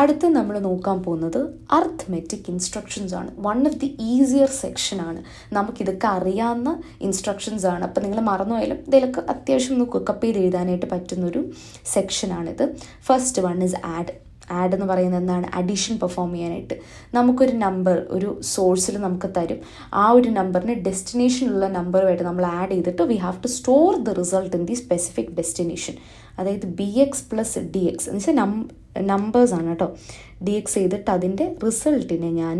അടുത്ത് നമ്മൾ നോക്കാൻ പോകുന്നത് അർത്ത്മെറ്റിക് ഇൻസ്ട്രക്ഷൻസ് ആണ് one of the easier section ആണ് നമുക്കിതൊക്കെ അറിയാവുന്ന ഇൻസ്ട്രക്ഷൻസ് ആണ് അപ്പോൾ നിങ്ങൾ മറന്നുപോയാലും ഇതിലൊക്കെ അത്യാവശ്യം ഒന്ന് കുക്കപ്പ് ചെയ്ത് എഴുതാനായിട്ട് പറ്റുന്നൊരു സെക്ഷനാണിത് first one is add add എന്ന് പറയുന്നത് എന്താണ് അഡീഷൻ പെർഫോം ചെയ്യാനായിട്ട് നമുക്കൊരു നമ്പർ ഒരു സോഴ്സിൽ നമുക്ക് തരും ആ ഒരു നമ്പറിന് ഡെസ്റ്റിനേഷനുള്ള നമ്പറുമായിട്ട് നമ്മൾ ആഡ് ചെയ്തിട്ട് we have to store the result in the specific destination അതായത് B X plus D X എന്ന് വെച്ചാൽ നം നമ്പേഴ്സാണ് കേട്ടോ ഡി എക്സ് ചെയ്തിട്ട് അതിൻ്റെ റിസൾട്ടിനെ ഞാൻ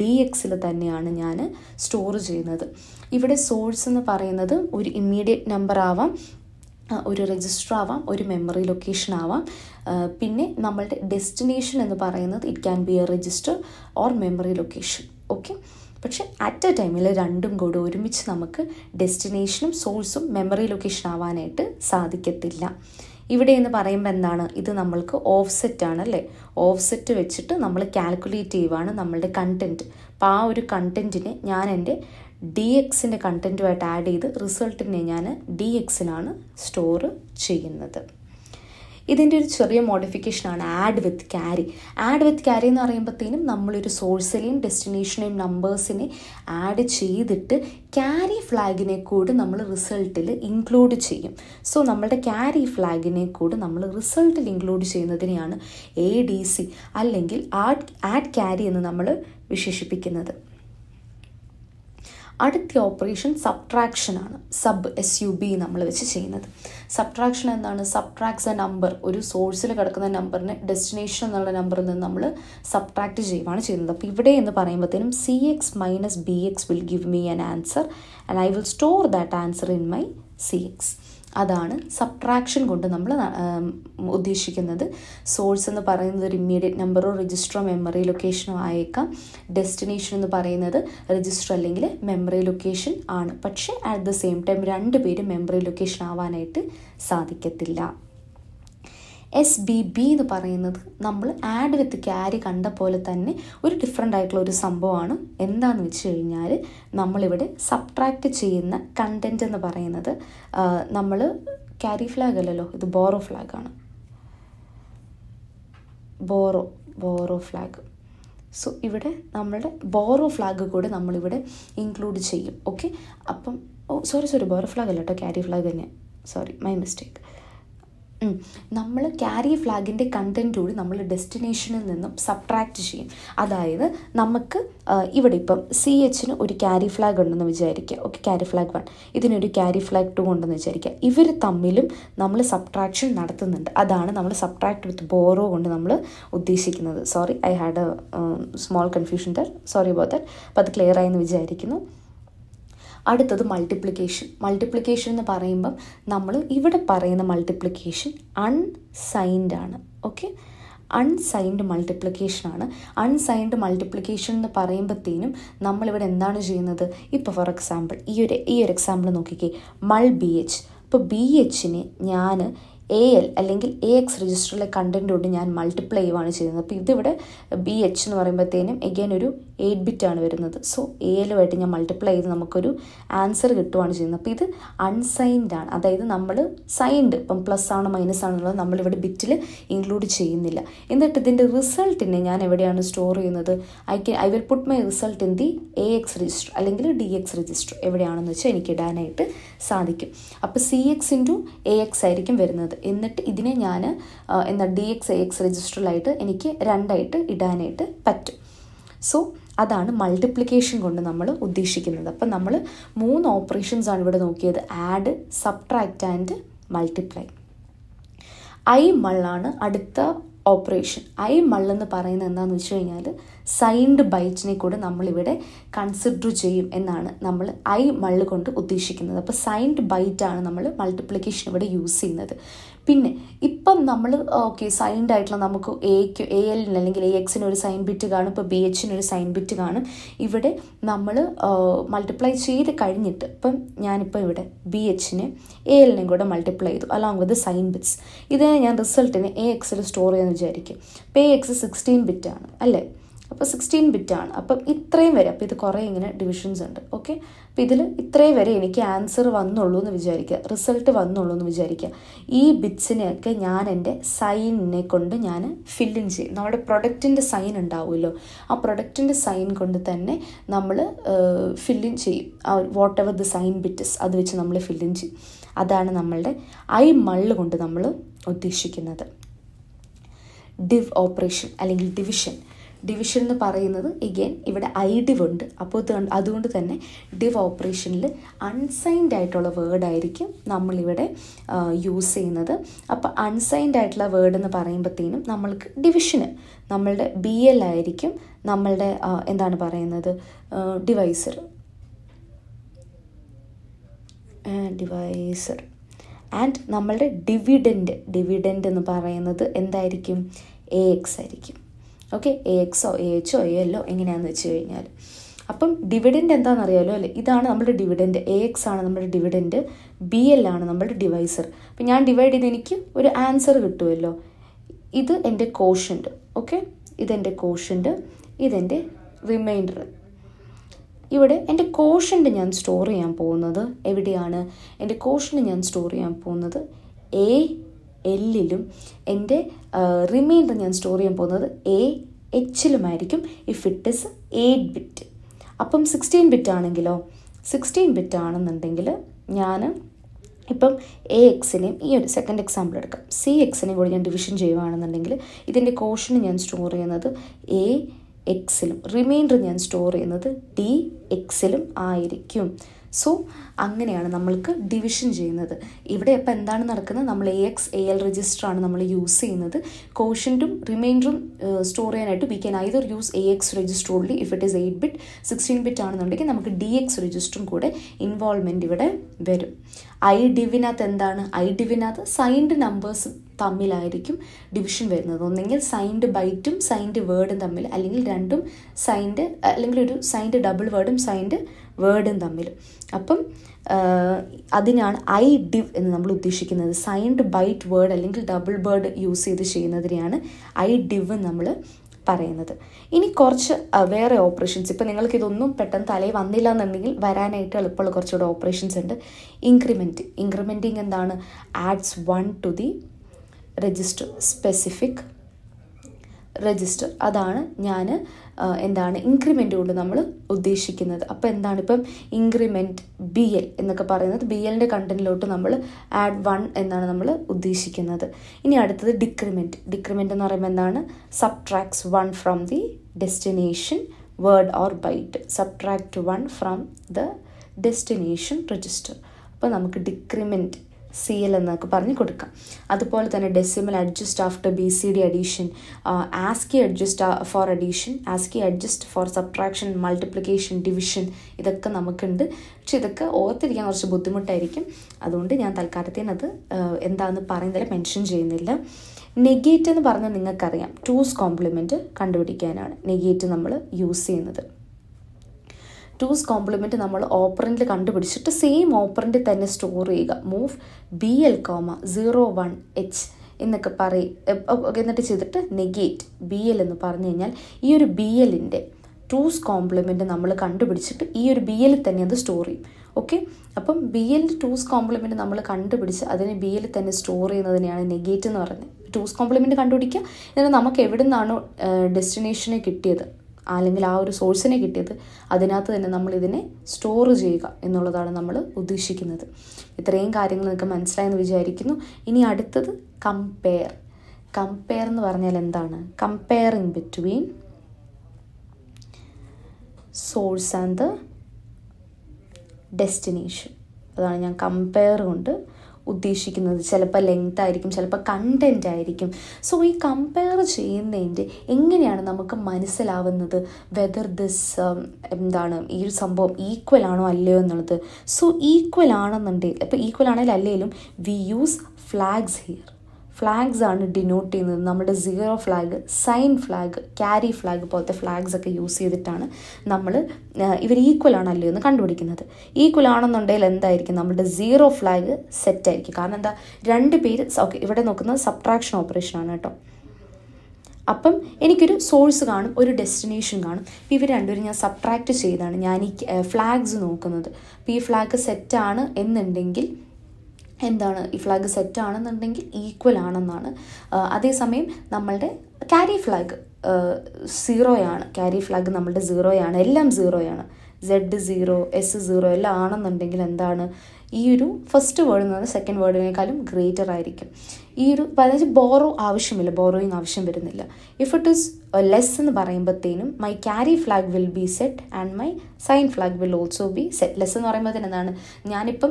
ഡി എക്സിൽ തന്നെയാണ് ഞാൻ സ്റ്റോർ ചെയ്യുന്നത് ഇവിടെ സോഴ്സ് എന്ന് പറയുന്നത് ഒരു ഇമ്മീഡിയറ്റ് നമ്പർ ആവാം ഒരു രജിസ്റ്റർ ആവാം ഒരു മെമ്മറി ലൊക്കേഷൻ ആവാം പിന്നെ നമ്മളുടെ ഡെസ്റ്റിനേഷൻ എന്ന് പറയുന്നത് it can be a register or memory location okay പക്ഷേ അറ്റ് എ ടൈമിൽ രണ്ടും കൂടെ ഒരുമിച്ച് നമുക്ക് ഡെസ്റ്റിനേഷനും സോഴ്സും മെമ്മറി ലൊക്കേഷൻ ആവാനായിട്ട് സാധിക്കത്തില്ല ഇവിടെ എന്ന് പറയുമ്പോൾ എന്താണ് ഇത് നമ്മൾക്ക് ഓഫ്സെറ്റ് ആണ് അല്ലേ ഓഫ്സെറ്റ് വെച്ചിട്ട് നമ്മൾ കാൽക്കുലേറ്റ് ചെയ്യുവാണ് നമ്മളുടെ കണ്ടൻറ്റ് അപ്പോൾ ആ ഒരു കണ്ടൻറ്റിനെ ഞാൻ എൻ്റെ ഡി എക്സിൻ്റെ കണ്ടൻറ്റുമായിട്ട് ആഡ് ചെയ്ത് റിസൾട്ടിനെ ഞാൻ ഡി എക്സിനാണ് സ്റ്റോർ ചെയ്യുന്നത് ഇതിൻ്റെ ഒരു ചെറിയ മോഡിഫിക്കേഷനാണ് add with carry add with carry എന്ന് പറയുമ്പോഴത്തേനും നമ്മളൊരു സോഴ്സിനെയും ഡെസ്റ്റിനേഷനെയും നമ്പേഴ്സിനെ ആഡ് ചെയ്തിട്ട് ക്യാരി ഫ്ലാഗിനെ കൂടി നമ്മൾ റിസൾട്ടിൽ ഇൻക്ലൂഡ് ചെയ്യും സോ നമ്മളുടെ ക്യാരി ഫ്ലാഗിനെ കൂടി നമ്മൾ റിസൾട്ടിൽ ഇൻക്ലൂഡ് ചെയ്യുന്നതിനെയാണ് എ ഡി സി അല്ലെങ്കിൽ ആഡ് ആഡ് ക്യാരി എന്ന് നമ്മൾ വിശേഷിപ്പിക്കുന്നത് അടുത്ത ഓപ്പറേഷൻ സബ്ട്രാക്ഷനാണ് സബ് എസ് യു ബി നമ്മൾ വെച്ച് ചെയ്യുന്നത് സബ്ട്രാക്ഷൻ എന്താണ് സബ്ട്രാക്ട്സ് എ നമ്പർ ഒരു സോഴ്സിൽ കിടക്കുന്ന നമ്പറിനെ ഡെസ്റ്റിനേഷൻ എന്നുള്ള നമ്പറിൽ നിന്ന് നമ്മൾ സബ്ട്രാക്ട് ചെയ്യുവാണ് ചെയ്യുന്നത് അപ്പോൾ ഇവിടെ എന്ന് പറയുമ്പോഴത്തേനും C X minus B X will give me an answer and I will store that answer in my C X അതാണ് സബ്ട്രാക്ഷൻ കൊണ്ട് നമ്മൾ ഉദ്ദേശിക്കുന്നത് സോഴ്സ് എന്ന് പറയുന്നത് ഒരു ഇമ്മീഡിയറ്റ് നമ്പറോ രജിസ്റ്ററോ മെമ്മറി ലൊക്കേഷനോ ആയേക്കാം ഡെസ്റ്റിനേഷൻ എന്ന് പറയുന്നത് രജിസ്റ്റർ അല്ലെങ്കിൽ മെമ്മറി ലൊക്കേഷൻ ആണ് പക്ഷേ അറ്റ് ദ സെയിം ടൈം രണ്ട് പേര് മെമ്മറി ലൊക്കേഷൻ ആവാനായിട്ട് സാധിക്കത്തില്ല എസ് ബി ബി എന്ന് പറയുന്നത് നമ്മൾ ആഡ് വിത്ത് ക്യാരി കണ്ട പോലെ തന്നെ ഒരു ഡിഫറെൻ്റ് ആയിട്ടുള്ള ഒരു സംഭവമാണ് എന്താണെന്ന് വെച്ച് കഴിഞ്ഞാൽ നമ്മളിവിടെ സബ്ട്രാക്റ്റ് ചെയ്യുന്ന കണ്ടൻറ്റ് എന്ന് പറയുന്നത് നമ്മൾ ക്യാരി ഫ്ലാഗ് അല്ലല്ലോ ഇത് ബോറോ ഫ്ലാഗാണ് ബോറോ ബോറോ ഫ്ലാഗ് സോ ഇവിടെ നമ്മളുടെ ബോറോ ഫ്ലാഗ് കൂടെ നമ്മളിവിടെ ഇൻക്ലൂഡ് ചെയ്യും ഓക്കെ അപ്പം oh sorry sorry borrow flag അല്ല കേട്ടോ ക്യാരി ഫ്ലാഗ് തന്നെ സോറി മൈ മിസ്റ്റേക്ക് നമ്മൾ ക്യാരി ഫ്ലാഗിൻ്റെ കണ്ടൻറ്റ് കൂടി നമ്മൾ ഡെസ്റ്റിനേഷനിൽ നിന്നും സബ്ട്രാക്റ്റ് ചെയ്യും അതായത് നമുക്ക് ഇവിടെ ഇപ്പം സി എച്ചിന് ഒരു ക്യാരി ഫ്ലാഗ് ഉണ്ടെന്ന് വിചാരിക്കുക ഓക്കെ ക്യാരി ഫ്ലാഗ് വൺ ഇതിനൊരു ക്യാരി ഫ്ലാഗ് ടു ഉണ്ടെന്ന് വിചാരിക്കുക ഇവർ തമ്മിലും നമ്മൾ സബ്ട്രാക്ഷൻ നടത്തുന്നുണ്ട് അതാണ് നമ്മൾ സബ്ട്രാക്ട് വിത്ത് ബോറോ കൊണ്ട് നമ്മൾ ഉദ്ദേശിക്കുന്നത് sorry I had a small confusion there sorry about that അപ്പോൾ അത് ക്ലിയർ ആയെന്ന് വിചാരിക്കുന്നു അടുത്തത് മൾട്ടിപ്ലിക്കേഷൻ മൾട്ടിപ്ലിക്കേഷൻ എന്ന് പറയുമ്പം നമ്മൾ ഇവിടെ പറയുന്ന മൾട്ടിപ്ലിക്കേഷൻ അൺസൈൻഡ് ആണ് ഓക്കെ അൺസൈൻഡ് മൾട്ടിപ്ലിക്കേഷൻ ആണ് അൺസൈൻഡ് മൾട്ടിപ്ലിക്കേഷൻ എന്ന് പറയുമ്പോഴത്തേനും നമ്മളിവിടെ എന്താണ് ചെയ്യുന്നത് ഇപ്പോൾ ഫോർ എക്സാമ്പിൾ ഈ ഒരു ഈ ഒരു എക്സാമ്പിൾ നോക്കിക്കേ മൾ ബി എച്ച് ഇപ്പോൾ ബി എച്ചിനെ ഞാൻ എ എൽ അല്ലെങ്കിൽ എ എക്സ് രജിസ്റ്ററിലെ കണ്ടൻറ് കൊണ്ട് ഞാൻ മൾട്ടിപ്ലൈ ചെയ്യുവാണ് ചെയ്യുന്നത് അപ്പോൾ ഇതിവിടെ ബി എച്ച് എന്ന് പറയുമ്പോഴത്തേനും എഗെയിൻ ഒരു എയ്റ്റ് ബിറ്റ് ആണ് വരുന്നത് സോ എ എല്ലുമായിട്ട് ഞാൻ മൾട്ടിപ്ലൈ ചെയ്ത് നമുക്കൊരു ആൻസർ കിട്ടുവാണ് ചെയ്യുന്നത് അപ്പോൾ ഇത് അൺസൈൻഡ് ആണ് അതായത് നമ്മൾ സൈൻഡ് ഇപ്പം പ്ലസ് ആണ് മൈനസ് ആണെന്നുള്ളത് നമ്മളിവിടെ ബിറ്റിൽ ഇൻക്ലൂഡ് ചെയ്യുന്നില്ല എന്നിട്ട് ഇതിൻ്റെ റിസൾട്ടിനെ ഞാൻ എവിടെയാണ് സ്റ്റോർ ചെയ്യുന്നത് I okay I will put my result in the A X register അല്ലെങ്കിൽ ഡി എക്സ് രജിസ്റ്റർ എവിടെയാണെന്ന് വെച്ചാൽ എനിക്ക് ഇടാനായിട്ട് സാധിക്കും അപ്പോൾ C X into A X ആയിരിക്കും വരുന്നത് എന്നിട്ട് ഇതിനെ ഞാൻ എന്താ ഡി എക്സ് എക്സ് രജിസ്റ്ററിലായിട്ട് എനിക്ക് രണ്ടായിട്ട് ഇടാനായിട്ട് പറ്റും സോ അതാണ് മൾട്ടിപ്ലിക്കേഷൻ കൊണ്ട് നമ്മൾ ഉദ്ദേശിക്കുന്നത് അപ്പം നമ്മൾ മൂന്ന് ഓപ്പറേഷൻസ് ആണ് ഇവിടെ നോക്കിയത് add subtract and multiply I മള്ളാണ് അടുത്ത ഓപ്പറേഷൻ ഐ മള്ളെന്ന് പറയുന്നത് എന്താണെന്ന് വെച്ച് കഴിഞ്ഞാൽ സൈൻഡ് ബൈറ്റിനെ കൂടെ നമ്മളിവിടെ കൺസിഡർ ചെയ്യും എന്നാണ് നമ്മൾ ഐ മള്ള് കൊണ്ട് ഉദ്ദേശിക്കുന്നത് അപ്പോൾ സൈൻഡ് ബൈറ്റാണ് നമ്മൾ മൾട്ടിപ്ലിക്കേഷൻ ഇവിടെ യൂസ് ചെയ്യുന്നത് പിന്നെ ഇപ്പം നമ്മൾ ഓക്കെ സൈൻഡ് ആയിട്ടുള്ള നമുക്ക് എക്ക് എ എല്ലിന് അല്ലെങ്കിൽ എ എക്സിന് ഒരു സൈൻ ബിറ്റ് കാണും ഇപ്പോൾ ബി എച്ചിന് ഒരു സൈൻ ബിറ്റ് കാണും ഇവിടെ നമ്മൾ മൾട്ടിപ്ലൈ ചെയ്ത് കഴിഞ്ഞിട്ട് ഇപ്പം ഞാനിപ്പോൾ ഇവിടെ ബി എച്ചിന് എ എല്ലിനെയും കൂടെ മൾട്ടിപ്ലൈ ചെയ്തു അലോങ് വിത്ത് സൈൻ ബിറ്റ്സ് ഇതിനെ ഞാൻ റിസൾട്ടിനെ എ എക്സിൽ സ്റ്റോർ ചെയ്യാമെന്ന് വിചാരിക്കും അപ്പോൾ എ എക്സ് സിക്സ്റ്റീൻ ബിറ്റ് ആണ് അല്ലേ അപ്പോൾ സിക്സ്റ്റീൻ ആണ് അപ്പം ഇത്രയും വരെ അപ്പോൾ ഇത് കുറേ ഇങ്ങനെ ഡിവിഷൻസ് ഉണ്ട് ഓക്കെ അപ്പോൾ ഇതിൽ ഇത്രയും വരെ എനിക്ക് ആൻസർ വന്നുള്ളൂ എന്ന് വിചാരിക്കുക റിസൾട്ട് വന്നുള്ളൂ എന്ന് വിചാരിക്കുക ഈ ബിറ്റ്സിനെയൊക്കെ ഞാൻ എൻ്റെ സൈനിനെ കൊണ്ട് ഞാൻ ഫില്ലിൻ ചെയ്യും നമ്മുടെ പ്രൊഡക്റ്റിൻ്റെ സൈൻ ഉണ്ടാവുമല്ലോ ആ പ്രൊഡക്റ്റിൻ്റെ സൈൻ കൊണ്ട് തന്നെ നമ്മൾ ഫില്ലിൻ ചെയ്യും whatever the sign bits അത് വെച്ച് നമ്മൾ ഫില്ലിൻ ചെയ്യും അതാണ് നമ്മളുടെ ഐ മള്ള് കൊണ്ട് നമ്മൾ ഉദ്ദേശിക്കുന്നത് ഡിവ് ഓപ്പറേഷൻ അല്ലെങ്കിൽ ഡിവിഷൻ ഡിവിഷൻ എന്ന് പറയുന്നത് എഗെയിൻ ഇവിടെ ഐ ഡിവ് ഉണ്ട് അപ്പോൾ അതുകൊണ്ട് തന്നെ ഡിവ് ഓപ്പറേഷനിൽ അൺസൈൻഡ് ആയിട്ടുള്ള വേർഡായിരിക്കും നമ്മളിവിടെ യൂസ് ചെയ്യുന്നത് അപ്പോൾ അൺസൈൻഡ് ആയിട്ടുള്ള വേർഡ് എന്ന് പറയുമ്പോഴത്തേനും നമ്മൾക്ക് ഡിവിഷന് നമ്മളുടെ ബി എൽ ആയിരിക്കും നമ്മളുടെ എന്താണ് പറയുന്നത് ഡിവൈസർ ഡിവൈസർ ആൻഡ് നമ്മളുടെ ഡിവിഡൻഡ് ഡിവിഡൻഡ് എന്ന് പറയുന്നത് എന്തായിരിക്കും എ എക്സ് ആയിരിക്കും ഓക്കെ എ എക്സോ എ എച്ചോ എ എല്ലോ എങ്ങനെയാണെന്ന് വെച്ച് കഴിഞ്ഞാൽ അപ്പം ഡിവിഡൻഡ് അറിയാമല്ലോ അല്ലേ ഇതാണ് നമ്മുടെ ഡിവിഡൻഡ് എ എക്സ് ആണ് നമ്മുടെ ഡിവിഡൻഡ് ബി എൽ ആണ് നമ്മുടെ ഡിവൈസർ അപ്പം ഞാൻ ഡിവൈഡ് ചെയ്ത് എനിക്ക് ഒരു ആൻസർ കിട്ടുമല്ലോ ഇത് എൻ്റെ കോഷൻറ്റ് ഓക്കെ ഇതെൻ്റെ കോഷൻറ്റ് ഇതെൻ്റെ റിമൈൻഡർ ഇവിടെ എൻ്റെ കോഷൻറ്റ് ഞാൻ സ്റ്റോർ ചെയ്യാൻ പോകുന്നത് എവിടെയാണ് എൻ്റെ കോഷൻറ്റ് ഞാൻ സ്റ്റോർ ചെയ്യാൻ പോകുന്നത് എ എല്ലിലും എൻ്റെ റിമൈൻഡർ ഞാൻ സ്റ്റോർ ചെയ്യാൻ പോകുന്നത് എ എച്ചിലുമായിരിക്കും if it is eight bit അപ്പം സിക്സ്റ്റീൻ ബിറ്റ് ആണെങ്കിലോ സിക്സ്റ്റീൻ ബിറ്റ് ആണെന്നുണ്ടെങ്കിൽ ഞാൻ ഇപ്പം എ എക്സിനെയും ഈ ഒരു സെക്കൻഡ് എക്സാമ്പിൾ എടുക്കാം സി എക്സിനെയും കൂടി ഞാൻ ഡിവിഷൻ ചെയ്യുകയാണെന്നുണ്ടെങ്കിൽ ഇതിൻ്റെ കോഷന് ഞാൻ സ്റ്റോർ ചെയ്യുന്നത് എ എക്സിലും റിമൈൻഡർ ഞാൻ സ്റ്റോർ ചെയ്യുന്നത് ഡി എക്സിലും ആയിരിക്കും സോ അങ്ങനെയാണ് നമ്മൾക്ക് ഡിവിഷൻ ചെയ്യുന്നത് ഇവിടെ ഇപ്പം എന്താണ് നടക്കുന്നത് നമ്മൾ എ എക്സ് എ എൽ രജിസ്റ്ററാണ് നമ്മൾ യൂസ് ചെയ്യുന്നത് കോഷൻറ്റും റിമൈൻഡറും സ്റ്റോർ ചെയ്യാനായിട്ട് we can either use A X register only if it is eight bit sixteen bit ആണെന്നുണ്ടെങ്കിൽ നമുക്ക് ഡി എക്സ് രജിസ്റ്ററും കൂടെ ഇൻവോൾവ്മെൻറ്റ് ഇവിടെ വരും ഐ ഡിവിനകത്ത് എന്താണ് ഐ ഡിവിനകത്ത് സൈൻഡ് നമ്പേഴ്സ് തമ്മിലായിരിക്കും ഡിവിഷൻ വരുന്നത് ഒന്നെങ്കിൽ സൈൻഡ് ബൈറ്റും സൈൻഡ് വേർഡും തമ്മിൽ അല്ലെങ്കിൽ രണ്ടും സൈൻഡ് അല്ലെങ്കിൽ ഒരു സൈൻഡ് ഡബിൾ വേർഡും സൈൻഡ് വേർഡും തമ്മിൽ അപ്പം അതിനാണ് ഐ ഡിവ് എന്ന് നമ്മൾ ഉദ്ദേശിക്കുന്നത് സൈൻഡ് ബൈറ്റ് വേർഡ് അല്ലെങ്കിൽ ഡബിൾ വേർഡ് യൂസ് ചെയ്ത് ചെയ്യുന്നതിനെയാണ് ഐ ഡിവ് നമ്മൾ പറയുന്നത് ഇനി കുറച്ച് വേറെ ഓപ്പറേഷൻസ് ഇപ്പം നിങ്ങൾക്ക് ഇതൊന്നും പെട്ടെന്ന് തലയിൽ വന്നില്ല എന്നുണ്ടെങ്കിൽ വരാനായിട്ട് എളുപ്പമുള്ള കുറച്ചുകൂടെ ഓപ്പറേഷൻസ് ഉണ്ട് ഇൻക്രിമെൻറ്റ് ഇൻക്രിമെൻറ്റിങ് എന്താണ് adds one to the register specific register അതാണ് ഞാൻ എന്താണ് ഇൻക്രിമെൻ്റ് കൊണ്ട് നമ്മൾ ഉദ്ദേശിക്കുന്നത് അപ്പോൾ എന്താണ് ഇപ്പം ഇൻക്രിമെൻറ്റ് ബി എൽ എന്നൊക്കെ പറയുന്നത് ബി എല്ലിൻ്റെ കണ്ടൻറ്റിലോട്ട് നമ്മൾ ആഡ് വൺ എന്നാണ് നമ്മൾ ഉദ്ദേശിക്കുന്നത് ഇനി അടുത്തത് ഡിക്രിമെൻറ്റ് ഡിക്രിമെൻറ്റ് എന്ന് പറയുമ്പോൾ എന്താണ് subtracts one from the destination word or byte subtract one from the destination register അപ്പോൾ നമുക്ക് ഡിക്രിമെൻറ്റ് സി എൽ എന്നൊക്കെ പറഞ്ഞ് കൊടുക്കാം അതുപോലെ തന്നെ decimal adjust after B C D addition ASCII adjust for addition ASCII adjust for subtraction multiplication division ഇതൊക്കെ നമുക്കുണ്ട് പക്ഷെ ഇതൊക്കെ ഓർത്തിരിക്കാൻ കുറച്ച് ബുദ്ധിമുട്ടായിരിക്കും അതുകൊണ്ട് ഞാൻ അത് എന്താണെന്ന് പറയുന്നതിൽ മെൻഷൻ ചെയ്യുന്നില്ല നെഗേറ്റ് എന്ന് പറഞ്ഞാൽ നിങ്ങൾക്കറിയാം ടൂസ് കോംപ്ലിമെൻറ്റ് കണ്ടുപിടിക്കാനാണ് നെഗേറ്റ് നമ്മൾ യൂസ് ചെയ്യുന്നത് ടൂസ് കോംപ്ലിമെൻറ്റ് നമ്മൾ ഓപ്പറൻറ്റിൽ കണ്ടുപിടിച്ചിട്ട് സെയിം ഓപ്പറൻറ്റിൽ തന്നെ സ്റ്റോർ ചെയ്യുക move B L comma zero one H എന്നൊക്കെ പറയും എന്നിട്ട് ചെയ്തിട്ട് നെഗേറ്റ് ബി എൽ എന്ന് പറഞ്ഞു കഴിഞ്ഞാൽ ഈ ഒരു ബി എല്ലിൻ്റെ ടൂസ് കോംപ്ലിമെൻറ്റ് നമ്മൾ കണ്ടുപിടിച്ചിട്ട് ഈ ഒരു ബി എല്ലിൽ തന്നെ അത് സ്റ്റോർ ചെയ്യും ഓക്കെ അപ്പം ബി എല്ലിൻ്റെ ടൂസ് കോംപ്ലിമെൻറ്റ് നമ്മൾ കണ്ടുപിടിച്ച് അതിനെ ബി എല്ലിൽ തന്നെ സ്റ്റോർ ചെയ്യുന്നതിനെയാണ് നെഗേറ്റ് എന്ന് പറയുന്നത് ടൂസ് കോംപ്ലിമെൻറ്റ് കണ്ടുപിടിക്കുക എന്നിട്ട് നമുക്ക് എവിടെ നിന്നാണോ ഡെസ്റ്റിനേഷനെ കിട്ടിയത് അല്ലെങ്കിൽ ആ ഒരു സോഴ്സിനെ കിട്ടിയത് അതിനകത്ത് തന്നെ നമ്മൾ ഇതിനെ സ്റ്റോർ ചെയ്യുക എന്നുള്ളതാണ് നമ്മൾ ഉദ്ദേശിക്കുന്നത് ഇത്രയും കാര്യങ്ങൾ നിങ്ങൾക്ക് മനസ്സിലായെന്ന് വിചാരിക്കുന്നു ഇനി അടുത്തത് കമ്പയർ കമ്പയർ എന്ന് പറഞ്ഞാൽ എന്താണ് comparing between source and the destination അതാണ് ഞാൻ കമ്പയർ കൊണ്ട് ഉദ്ദേശിക്കുന്നത് ചിലപ്പോൾ ലെങ്ത് ആയിരിക്കും ചിലപ്പോൾ കണ്ടൻറ്റ് ആയിരിക്കും സോ ഈ കമ്പയർ ചെയ്യുന്നതിൻ്റെ എങ്ങനെയാണ് നമുക്ക് മനസ്സിലാവുന്നത് വെദർ ദിസ് um, എന്താണ് ഈ ഒരു സംഭവം ഈക്വൽ ആണോ അല്ലയോ എന്നുള്ളത് സോ ഈക്വൽ ആണെന്നുണ്ടെങ്കിൽ ഇപ്പോൾ ഈക്വൽ ആണെങ്കിൽ അല്ലെങ്കിലും we use flags here flags ആണ് ഡിനോട്ട് ചെയ്യുന്നത് നമ്മുടെ zero flag sign flag carry flag പോലത്തെ ഫ്ലാഗ്സ് ഒക്കെ യൂസ് ചെയ്തിട്ടാണ് നമ്മൾ ഇവർ ഈക്വൽ ആണല്ലോ എന്ന് കണ്ടുപിടിക്കുന്നത് ഈക്വൽ ആണെന്നുണ്ടെങ്കിൽ എന്തായിരിക്കും നമ്മുടെ സീറോ ഫ്ലാഗ് സെറ്റ് ആയിരിക്കും കാരണം എന്താ രണ്ട് പേര് ഓക്കെ ഇവിടെ നോക്കുന്നത് സബ്ട്രാക്ഷൻ ഓപ്പറേഷൻ ആണ് കേട്ടോ അപ്പം എനിക്കൊരു സോഴ്സ് കാണും ഒരു ഡെസ്റ്റിനേഷൻ കാണും അപ്പോൾ ഇവർ രണ്ടുപേരും ഞാൻ സബ്ട്രാക്റ്റ് ചെയ്താണ് ഞാൻ ഈ ഫ്ലാഗ്സ് നോക്കുന്നത് അപ്പോൾ ഈ ഫ്ലാഗ് സെറ്റാണ് എന്നുണ്ടെങ്കിൽ എന്താണ് ഈ ഫ്ലാഗ് സെറ്റ് ആണെന്നുണ്ടെങ്കിൽ ഈക്വൽ ആണെന്നാണ് അതേസമയം നമ്മളുടെ ക്യാരി ഫ്ലാഗ് സീറോയാണ് ക്യാരി ഫ്ലാഗ് നമ്മളുടെ സീറോയാണ് എല്ലാം സീറോയാണ് സെഡ് സീറോ എസ് സീറോ എല്ലാം ആണെന്നുണ്ടെങ്കിൽ എന്താണ് ഈ ഒരു ഫസ്റ്റ് വേർഡിൽ സെക്കൻഡ് വേർഡിനേക്കാളും ഗ്രേറ്റർ ആയിരിക്കും ഈ ഒരു അതായത് ബോറോ ആവശ്യമില്ല ബോറോയിങ് ആവശ്യം വരുന്നില്ല ഇഫ് ഇറ്റ് ഈസ് ലെസ് എന്ന് പറയുമ്പോഴത്തേനും my carry flag will be set and my sign flag will also be set less എന്ന് പറയുമ്പോഴത്തേന് എന്താണ് ഞാനിപ്പം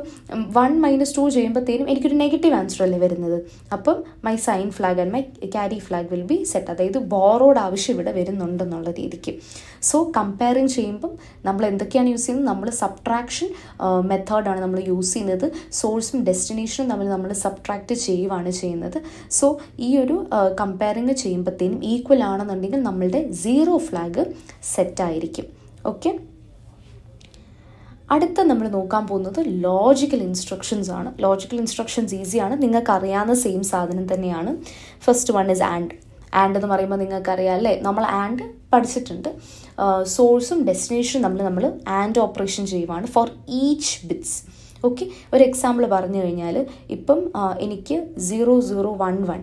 വൺ മൈനസ് ടു ചെയ്യുമ്പോഴത്തേനും എനിക്കൊരു നെഗറ്റീവ് ആൻസർ അല്ലേ വരുന്നത് അപ്പം my sign flag and my carry flag will be set അതായത് ബോറോഡ് ആവശ്യം ഇവിടെ വരുന്നുണ്ടെന്നുള്ള രീതിക്ക് സോ കമ്പയറിങ് ചെയ്യുമ്പം നമ്മൾ എന്തൊക്കെയാണ് യൂസ് ചെയ്യുന്നത് നമ്മൾ സബ്ട്രാക്ഷൻ മെത്തേഡാണ് uh, നമ്മൾ യൂസ് ചെയ്യുന്നത് സോഴ്സും ഡെസ്റ്റിനേഷനും തമ്മിൽ നമ്മൾ സബ്ട്രാക്ട് ചെയ്യുവാണ് ചെയ്യുന്നത് ചെയ്യുന്നത് സോ ഈ ഒരു കമ്പയറിങ് ചെയ്യുമ്പോഴത്തേനും ഈക്വൽ ആണെന്നുണ്ടെങ്കിൽ നമ്മളുടെ സീറോ ഫ്ലാഗ് സെറ്റായിരിക്കും ഓക്കെ അടുത്ത നമ്മൾ നോക്കാൻ പോകുന്നത് ലോജിക്കൽ ഇൻസ്ട്രക്ഷൻസ് ആണ് ലോജിക്കൽ ഇൻസ്ട്രക്ഷൻസ് ഈസിയാണ് നിങ്ങൾക്ക് അറിയാവുന്ന സെയിം സാധനം തന്നെയാണ് first one is and and എന്ന് പറയുമ്പോൾ നിങ്ങൾക്കറിയാം അല്ലേ നമ്മൾ ആൻഡ് പഠിച്ചിട്ടുണ്ട് സോഴ്സും ഡെസ്റ്റിനേഷനും നമ്മൾ നമ്മൾ ആൻഡ് ഓപ്പറേഷൻ ചെയ്യുവാണ് ഫോർ ഈച്ച് ബിറ്റ്സ് ഓക്കെ ഒരു എക്സാമ്പിൾ പറഞ്ഞു കഴിഞ്ഞാൽ ഇപ്പം എനിക്ക് zero zero one one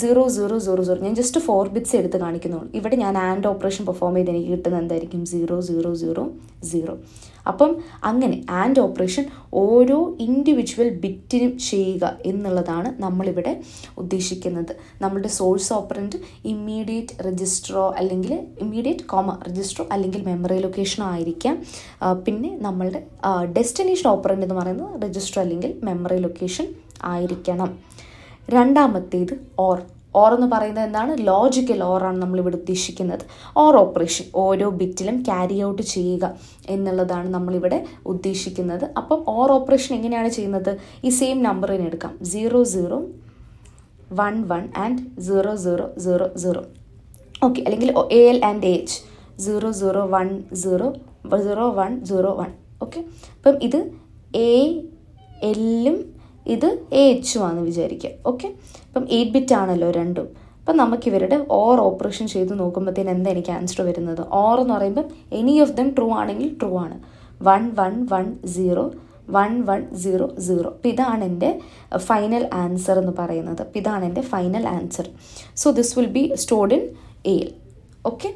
zero zero zero zero ഞാൻ ജസ്റ്റ് ഫോർ ബിറ്റ്സ് എടുത്ത് കാണിക്കുന്നുള്ളൂ ഇവിടെ ഞാൻ ആൻഡ് ഓപ്പറേഷൻ പെർഫോം ചെയ്ത് എനിക്ക് കിട്ടുന്ന എന്തായിരിക്കും സീറോ സീറോ സീറോ സീറോ അപ്പം അങ്ങനെ ആൻഡ് ഓപ്പറേഷൻ ഓരോ ഇൻഡിവിജ്വൽ ബിറ്റിനും ചെയ്യുക എന്നുള്ളതാണ് നമ്മളിവിടെ ഉദ്ദേശിക്കുന്നത് നമ്മുടെ സോഴ്സ് ഓപ്പറൻറ്റ് ഇമ്മീഡിയറ്റ് രജിസ്റ്ററോ അല്ലെങ്കിൽ ഇമ്മീഡിയറ്റ് കോമ രജിസ്റ്ററോ അല്ലെങ്കിൽ മെമ്മറി ലൊക്കേഷനോ ആയിരിക്കാം പിന്നെ നമ്മളുടെ ഡെസ്റ്റിനേഷൻ ഓപ്പറൻ്റ് എന്ന് പറയുന്നത് രജിസ്റ്റർ അല്ലെങ്കിൽ മെമ്മറി ലൊക്കേഷൻ ആയിരിക്കണം രണ്ടാമത്തേത് ഓർ ഓർ എന്ന് പറയുന്നത് എന്താണ് ലോജിക്കൽ ഓറാണ് നമ്മളിവിടെ ഉദ്ദേശിക്കുന്നത് ഓർ ഓപ്പറേഷൻ ഓരോ ബിറ്റിലും ക്യാരി ഔട്ട് ചെയ്യുക എന്നുള്ളതാണ് നമ്മളിവിടെ ഉദ്ദേശിക്കുന്നത് അപ്പം ഓർ ഓപ്പറേഷൻ എങ്ങനെയാണ് ചെയ്യുന്നത് ഈ സെയിം നമ്പറിന് എടുക്കാം zero zero one one and zero zero zero zero okay അല്ലെങ്കിൽ A L and H zero zero one zero zero one zero one okay അപ്പം ഇത് എ എല്ലും ഇത് എ എച്ച് ആണെന്ന് വിചാരിക്കുക ഓക്കെ അപ്പം എയ്റ്റ് ബിറ്റ് ആണല്ലോ രണ്ടും അപ്പം നമുക്ക് ഇവരുടെ ഓർ ഓപ്പറേഷൻ ചെയ്ത് നോക്കുമ്പോഴത്തേന് എന്താ എനിക്ക് ആൻസർ വരുന്നത് ഓർ എന്ന് പറയുമ്പം എനി ഓഫ് ദം ട്രൂ ആണെങ്കിൽ ട്രൂ ആണ് one one one zero one one zero zero അപ്പം ഇതാണ് എൻ്റെ ഫൈനൽ uh, ആൻസർ എന്ന് പറയുന്നത് അപ്പം ഇതാണ് എൻ്റെ final answer so this will be stored in A okay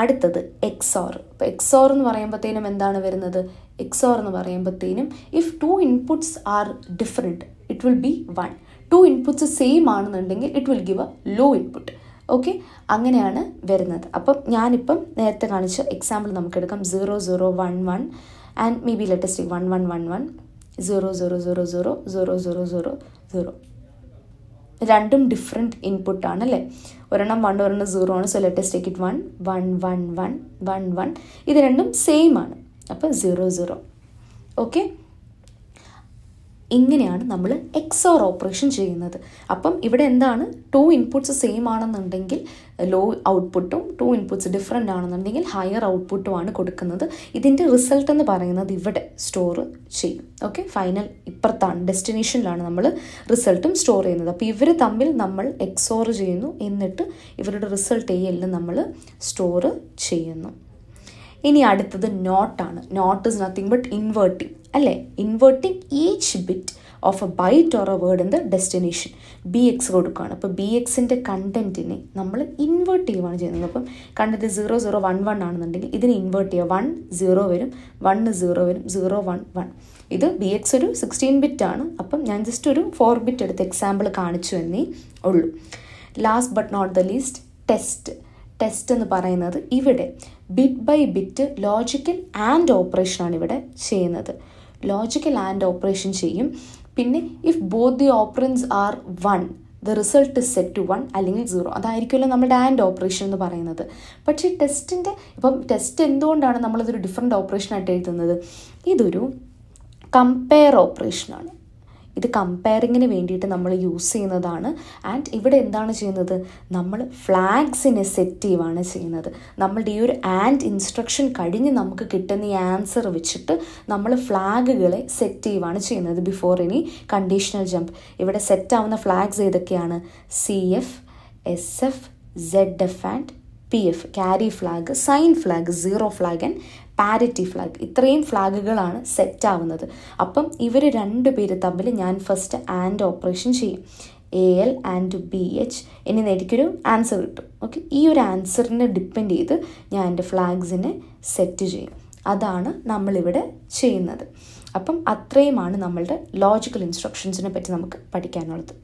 അടുത്തത് എക്സോർ ഇപ്പോൾ എക്സോർ എന്ന് പറയുമ്പോഴത്തേനും എന്താണ് വരുന്നത് എക്സോർ എന്ന് പറയുമ്പോഴത്തേനും if two inputs are different it will be one two inputs same ആണെന്നുണ്ടെങ്കിൽ it will give a low input okay അങ്ങനെയാണ് വരുന്നത് അപ്പം ഞാനിപ്പം നേരത്തെ കാണിച്ച എക്സാമ്പിൾ നമുക്കെടുക്കാം zero zero one one and maybe let's take one one one one zero zero zero zero zero zero zero zero രണ്ടും different ഇൻപുട്ടാണ് അല്ലേ ഒരെണ്ണം വൺ ഒരെണ്ണം സീറോ ആണ് so let's take it one one one one one one ഇത് രണ്ടും same ആണ് അപ്പോൾ സീറോ സീറോ ഓക്കെ ഇങ്ങനെയാണ് നമ്മൾ എക്സ് ഓർ ഓപ്പറേഷൻ ചെയ്യുന്നത് അപ്പം ഇവിടെ എന്താണ് ടു ഇൻപുട്സ് സെയിം ആണെന്നുണ്ടെങ്കിൽ ലോ ഔട്ട്പുട്ടും ടു ഇൻപുട്സ് ഡിഫറെൻ്റ് ആണെന്നുണ്ടെങ്കിൽ ഹയർ ഔട്ട്പുട്ടും ആണ് കൊടുക്കുന്നത് ഇതിൻ്റെ റിസൾട്ട് എന്ന് പറയുന്നത് ഇവിടെ സ്റ്റോർ ചെയ്യും ഓക്കെ ഫൈനൽ ഇപ്പുറത്താണ് ഡെസ്റ്റിനേഷനിലാണ് നമ്മൾ റിസൾട്ടും സ്റ്റോർ ചെയ്യുന്നത് അപ്പോൾ ഇവർ തമ്മിൽ നമ്മൾ എക്സോർ ചെയ്യുന്നു എന്നിട്ട് ഇവരുടെ റിസൾട്ട് എല്ലാം നമ്മൾ സ്റ്റോർ ചെയ്യുന്നു ഇനി അടുത്തത് നോട്ടാണ് not is nothing but inverting അല്ലേ inverting each bit of a byte or a word in the destination B X കൊടുക്കുകയാണ് അപ്പോൾ ബി എക്സിൻ്റെ കണ്ടൻറ്റിനെ നമ്മൾ ഇൻവേർട്ട് ചെയ്യുവാണ് ചെയ്യുന്നത് അപ്പം കണ്ടത് സീറോ സീറോ വൺ വൺ ആണെന്നുണ്ടെങ്കിൽ ഇതിനെ ഇൻവേർട്ട് ചെയ്യുക വൺ സീറോ വരും വൺ സീറോ വരും സീറോ വൺ വൺ ഇത് ബി എക്സ് ഒരു സിക്സ്റ്റീൻ ബിറ്റ് ആണ് അപ്പം ഞാൻ ജസ്റ്റ് ഒരു ഫോർ ബിറ്റ് എടുത്ത് എക്സാമ്പിൾ കാണിച്ചു എന്നേ ഉള്ളൂ last but not the least test test എന്ന് പറയുന്നത് ഇവിടെ bit by bit logical and operation ആണ് ഇവിടെ ചെയ്യുന്നത് ലോജിക്കൽ ആൻഡ് ഓപ്പറേഷൻ ചെയ്യും പിന്നെ if both the operands are one the result set to one അല്ലെങ്കിൽ സീറോ അതായിരിക്കുമല്ലോ നമ്മുടെ ആൻഡ് ഓപ്പറേഷൻ എന്ന് പറയുന്നത് പക്ഷേ ടെസ്റ്റിൻ്റെ ഇപ്പം ടെസ്റ്റ് എന്തുകൊണ്ടാണ് നമ്മളിതൊരു ഡിഫറെൻറ്റ് ഓപ്പറേഷനായിട്ട് എഴുതുന്നത് ഇതൊരു കമ്പയർ ഓപ്പറേഷനാണ് ഇത് കമ്പയറിങ്ങിന് വേണ്ടിയിട്ട് നമ്മൾ യൂസ് ചെയ്യുന്നതാണ് ആൻഡ് ഇവിടെ എന്താണ് ചെയ്യുന്നത് നമ്മൾ ഫ്ലാഗ്സിനെ സെറ്റ് ചെയ്യുവാണ് ചെയ്യുന്നത് നമ്മളുടെ ഈ ഒരു ആൻഡ് ഇൻസ്ട്രക്ഷൻ കഴിഞ്ഞ് നമുക്ക് കിട്ടുന്ന ഈ ആൻസർ വെച്ചിട്ട് നമ്മൾ ഫ്ലാഗുകളെ സെറ്റ് ചെയ്യുവാണ് ചെയ്യുന്നത് ബിഫോർ എനി കണ്ടീഷണൽ ജമ്പ് ഇവിടെ സെറ്റ് ആവുന്ന ഫ്ലാഗ്സ് ഏതൊക്കെയാണ് C F S F Z F and P F carry flag sign flag zero flag and parity flag ഇത്രയും ഫ്ലാഗുകളാണ് സെറ്റ് ആവുന്നത് അപ്പം ഇവർ രണ്ട് പേര് തമ്മിൽ ഞാൻ ഫസ്റ്റ് ആൻഡ് ഓപ്പറേഷൻ ചെയ്യും A L and B H എന്നിവ എനിക്കൊരു ആൻസർ കിട്ടും ഓക്കെ ഈ ഒരു ആൻസറിനെ ഡിപ്പെൻഡ് ചെയ്ത് ഞാൻ എൻ്റെ ഫ്ലാഗ്സിനെ സെറ്റ് ചെയ്യും അതാണ് നമ്മളിവിടെ ചെയ്യുന്നത് അപ്പം അത്രയുമാണ് നമ്മളുടെ ലോജിക്കൽ ഇൻസ്ട്രക്ഷൻസിനെ പറ്റി നമുക്ക് പഠിക്കാനുള്ളത്